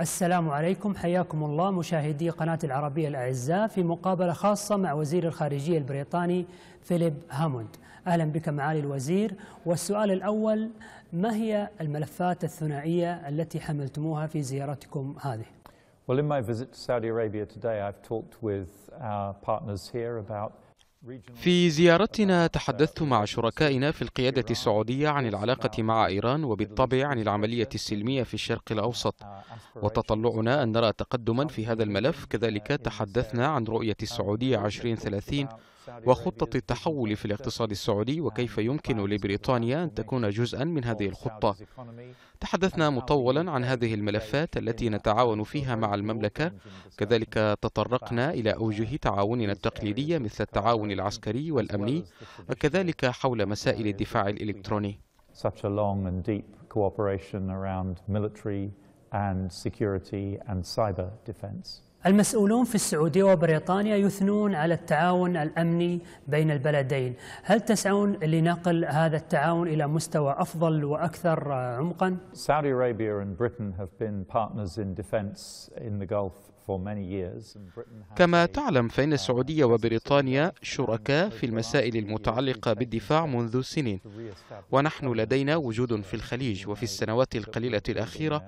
السلام عليكم حياكم الله مشاهدي قناة العربية الأعزاء في مقابلة خاصة مع وزير الخارجية البريطاني فيليب هاموند أهلا بك معالي الوزير والسؤال الأول ما هي الملفات الثنائية التي حملتموها في زيارتكم هذه؟ Well, in my visit to Saudi Arabia today, I've talked with our partners here about في زيارتنا تحدثت مع شركائنا في القيادة السعودية عن العلاقة مع إيران وبالطبع عن العملية السلمية في الشرق الأوسط وتطلعنا أن نرى تقدما في هذا الملف كذلك تحدثنا عن رؤية السعودية 2030 وخطة التحول في الاقتصاد السعودي وكيف يمكن لبريطانيا أن تكون جزءا من هذه الخطة تحدثنا مطولا عن هذه الملفات التي نتعاون فيها مع المملكة كذلك تطرقنا إلى أوجه تعاوننا التقليدية مثل التعاون العسكري والأمني وكذلك حول مسائل آه، الدفاع الإلكتروني such a long and deep cooperation around military and security and cyber defense. المسؤولون في السعودية وبريطانيا يثنون على التعاون الأمني بين البلدين هل تسعون لنقل هذا التعاون إلى مستوى أفضل وأكثر عمقا؟ Saudi Arabia and Britain have been partners in defense in the Gulf كما تعلم فإن السعودية وبريطانيا شركاء في المسائل المتعلقة بالدفاع منذ سنين ونحن لدينا وجود في الخليج وفي السنوات القليلة الأخيرة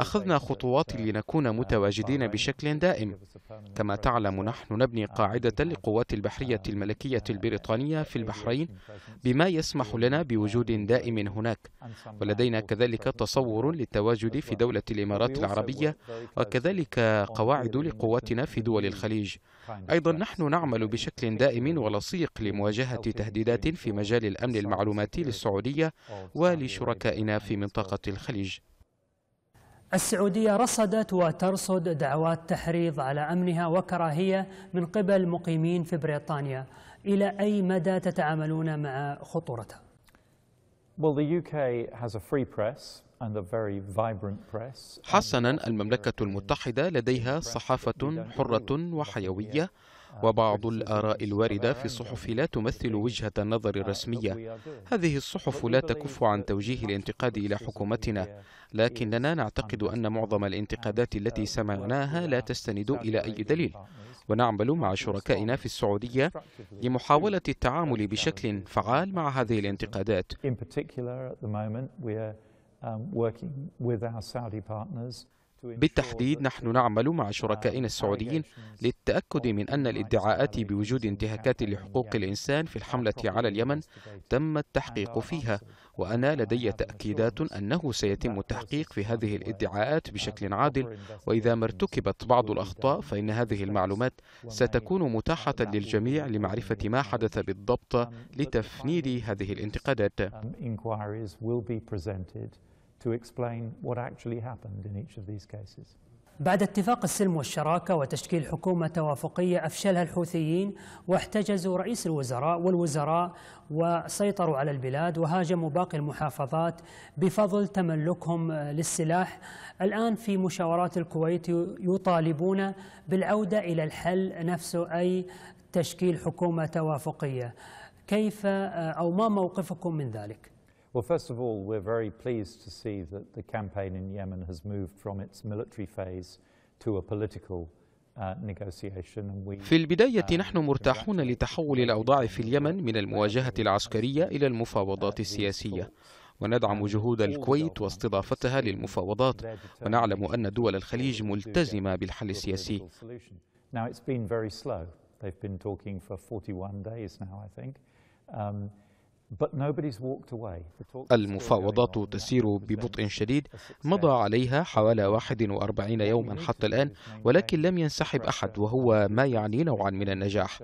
أخذنا خطوات لنكون متواجدين بشكل دائم الهزائم كما تعلم نحن نبني قاعدة للقوات البحرية الملكية البريطانية في البحرين بما يسمح لنا بوجود دائم هناك ولدينا كذلك تصور للتواجد في دولة الإمارات العربية وكذلك قواعد لقواتنا في دول الخليج أيضا نحن نعمل بشكل دائم ولصيق لمواجهة تهديدات في مجال الأمن المعلوماتي للسعودية ولشركائنا في منطقة الخليج السعودية رصدت وترصد دعوات تحريض على أمنها وكراهية من قبل مقيمين في بريطانيا إلى أي مدى تتعاملون مع خطورتها؟ Well, the UK has a free press حسنا المملكة المتحدة لديها صحافة حرة وحيوية وبعض الآراء الواردة في الصحف لا تمثل وجهة النظر الرسمية هذه الصحف لا تكف عن توجيه الانتقاد إلى حكومتنا لكننا نعتقد أن معظم الانتقادات التي سمعناها لا تستند إلى أي دليل ونعمل مع شركائنا في السعودية لمحاولة التعامل بشكل فعال مع هذه الانتقادات بالتحديد نحن نعمل مع شركائنا السعوديين للتأكد من أن الادعاءات بوجود انتهاكات لحقوق الإنسان في الحملة على اليمن تم التحقيق فيها وأنا لدي تأكيدات أنه سيتم التحقيق في هذه الادعاءات بشكل عادل وإذا ما ارتكبت بعض الأخطاء فإن هذه المعلومات ستكون متاحة للجميع لمعرفة ما حدث بالضبط لتفنيد هذه الانتقادات. to explain what actually happened in each of these cases. بعد اتفاق السلم والشراكة وتشكيل حكومة توافقية أفشلها الحوثيين واحتجزوا رئيس الوزراء والوزراء وسيطروا على البلاد وهاجموا باقي المحافظات بفضل تملكهم للسلاح الآن في مشاورات الكويت يطالبون بالعودة إلى الحل نفسه أي تشكيل حكومة توافقية كيف أو ما موقفكم من ذلك؟ Well, first of all, we're very pleased to see that the campaign in Yemen has moved from its military phase to a political uh, في البداية uh, نحن مرتاحون لتحول الأوضاع في اليمن من المواجهة العسكرية إلى المفاوضات السياسية وندعم جهود الكويت واستضافتها للمفاوضات ونعلم أن دول الخليج ملتزمة بالحل السياسي They've been talking for 41 days now, I think. Um, المفاوضات تسير ببطء شديد مضى عليها حوالي 41 يوما حتى الآن ولكن لم ينسحب أحد وهو ما يعني نوعا من النجاح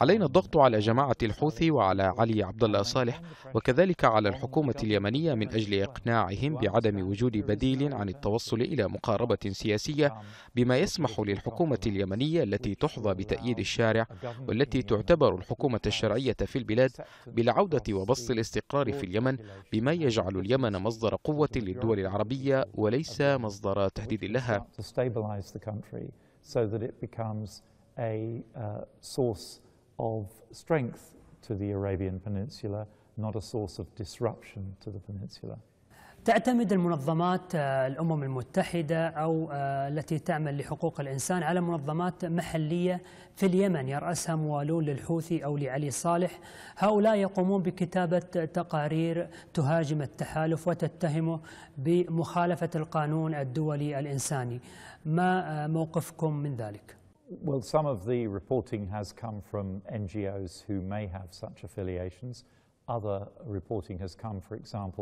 علينا الضغط على جماعة الحوثي وعلى علي عبد الله صالح وكذلك على الحكومة اليمنية من أجل إقناعهم بعدم وجود بديل عن التوصل إلى مقاربة سياسية بما يسمح للحكومة اليمنية التي تحظى بتأييد الشارع والتي تعتبر الحكومة الشرعية في البلاد بالعودة وبسط الاستقرار في اليمن بما يجعل اليمن مصدر قوة للدول العربية وليس مصدر تهديد لها. so that it becomes a uh, source of strength to the Arabian Peninsula, not a source of disruption to the peninsula. تعتمد المنظمات آه، الأمم المتحدة أو آه، التي تعمل لحقوق الإنسان على منظمات محلية في اليمن يرأسها موالون للحوثي أو لعلي صالح هؤلاء يقومون بكتابة تقارير تهاجم التحالف وتتهمه بمخالفة القانون الدولي الإنساني ما آه، موقفكم من ذلك؟ Well, some of the reporting has come from NGOs who may have such affiliations.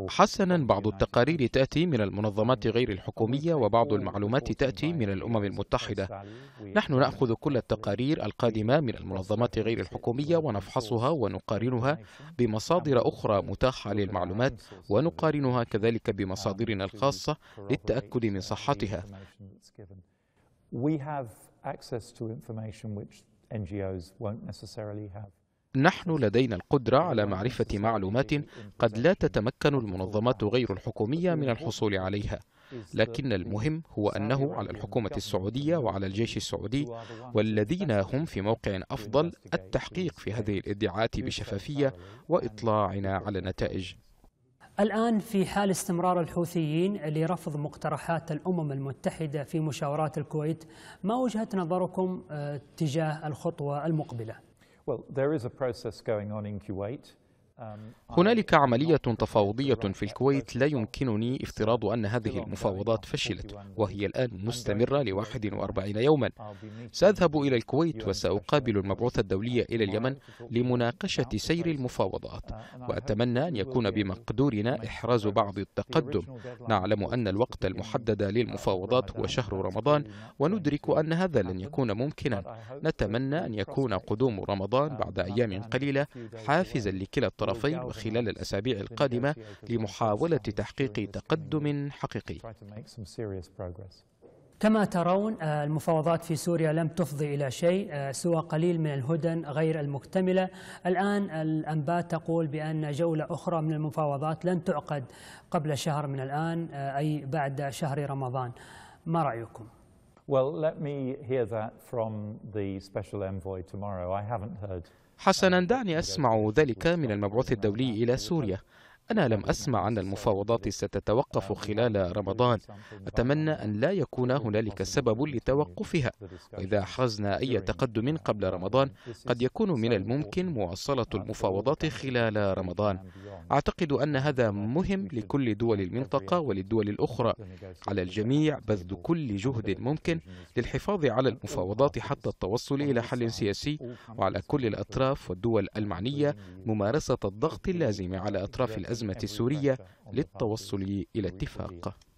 حسنا بعض التقارير تأتي من المنظمات غير الحكومية وبعض المعلومات تأتي من الأمم المتحدة نحن نأخذ كل التقارير القادمة من المنظمات غير الحكومية ونفحصها ونقارنها بمصادر أخرى متاحة للمعلومات ونقارنها كذلك uh, بمصادرنا الخاصة للتأكد من صحتها. We have access to information which NGOs won't necessarily have. نحن لدينا القدرة على معرفة معلومات قد لا تتمكن المنظمات غير الحكومية من الحصول عليها لكن المهم هو أنه على الحكومة السعودية وعلى الجيش السعودي والذين هم في موقع أفضل التحقيق في هذه الادعاءات بشفافية وإطلاعنا على النتائج الآن في حال استمرار الحوثيين لرفض مقترحات الأمم المتحدة في مشاورات الكويت ما وجهة نظركم آه، تجاه الخطوة المقبلة؟ Well, there is a process going on in Kuwait هنالك عملية تفاوضية في الكويت لا يمكنني افتراض أن هذه المفاوضات فشلت وهي الآن مستمرة ل 41 يوما سأذهب إلى الكويت وسأقابل المبعوث الدولي إلى اليمن لمناقشة سير المفاوضات وأتمنى أن يكون بمقدورنا إحراز بعض التقدم نعلم أن الوقت المحدد للمفاوضات هو شهر رمضان وندرك أن هذا لن يكون ممكنا نتمنى أن يكون قدوم رمضان بعد أيام قليلة حافزا لكلا الطرفين الطرفين خلال الأسابيع القادمة لمحاولة تحقيق تقدم حقيقي كما ترون آه، المفاوضات في سوريا لم تفضي إلى شيء آه، سوى قليل من الهدن غير المكتملة الآن الأنباء تقول بأن جولة أخرى من المفاوضات لن تعقد قبل شهر من الآن آه، أي بعد شهر رمضان ما رأيكم؟ Well, let me hear that from the special envoy tomorrow. I haven't heard. حسنا دعني أسمع ذلك من المبعوث الدولي إلى سوريا أنا لم أسمع أن المفاوضات ستتوقف خلال رمضان أتمنى أن لا يكون هنالك سبب لتوقفها وإذا أحرزنا أي تقدم قبل رمضان قد يكون من الممكن مواصلة المفاوضات خلال رمضان أعتقد أن هذا مهم لكل دول المنطقة وللدول الأخرى على الجميع بذل كل جهد ممكن للحفاظ على المفاوضات حتى التوصل إلى حل سياسي وعلى كل الأطراف والدول المعنية ممارسة الضغط اللازم على أطراف الأزمة الأزمة السورية للتوصل إلى اتفاق